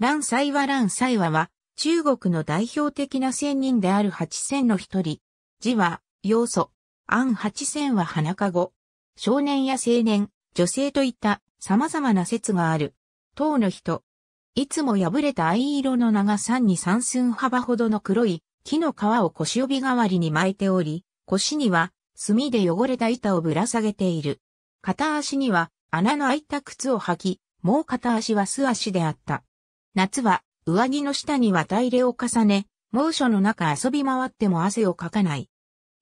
蘭西和蘭西和は、中国の代表的な仙人である八仙の一人。字は、要素。安八仙は花籠。少年や青年、女性といった様々な説がある。唐の人。いつも破れた藍色の長三に三寸幅ほどの黒い木の皮を腰帯代わりに巻いており、腰には炭で汚れた板をぶら下げている。片足には穴の開いた靴を履き、もう片足は素足であった。夏は上着の下には大れを重ね、猛暑の中遊び回っても汗をかかない。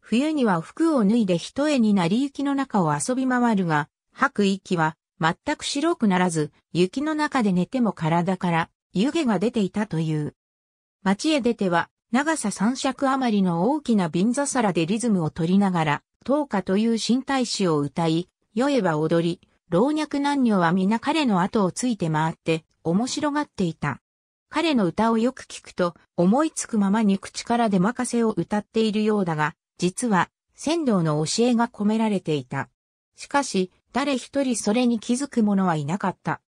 冬には服を脱いで一重になり雪の中を遊び回るが、吐く息は全く白くならず、雪の中で寝ても体から湯気が出ていたという。町へ出ては、長さ三尺余りの大きな瓶座皿でリズムを取りながら、灯花という新体詩を歌い、酔えば踊り、老若男女は皆彼の後をついて回って面白がっていた。彼の歌をよく聞くと思いつくままに口から出任せを歌っているようだが、実は先導の教えが込められていた。しかし、誰一人それに気づく者はいなかった。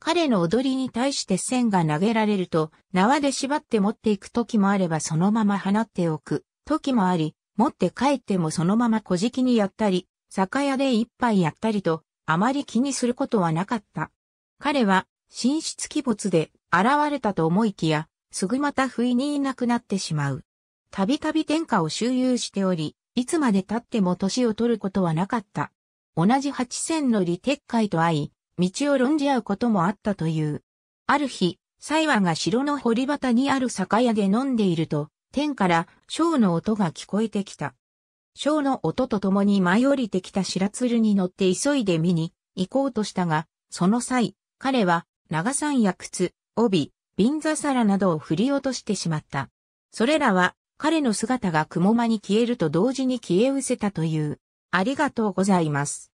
彼の踊りに対して線が投げられると、縄で縛って持っていく時もあればそのまま放っておく時もあり、持って帰ってもそのまま小敷きにやったり、酒屋で一杯やったりと、あまり気にすることはなかった。彼は、神出鬼没で現れたと思いきや、すぐまた不意にいなくなってしまう。たびたび天下を周遊しており、いつまで経っても年を取ることはなかった。同じ八千の利鉄海と会い、道を論じ合うこともあったという。ある日、西和が城の堀端にある酒屋で飲んでいると、天から章の音が聞こえてきた。ショーの音と共に舞い降りてきた白鶴に乗って急いで見に行こうとしたが、その際、彼は長んや靴、帯、瓶座皿などを振り落としてしまった。それらは彼の姿が雲間に消えると同時に消え失せたという。ありがとうございます。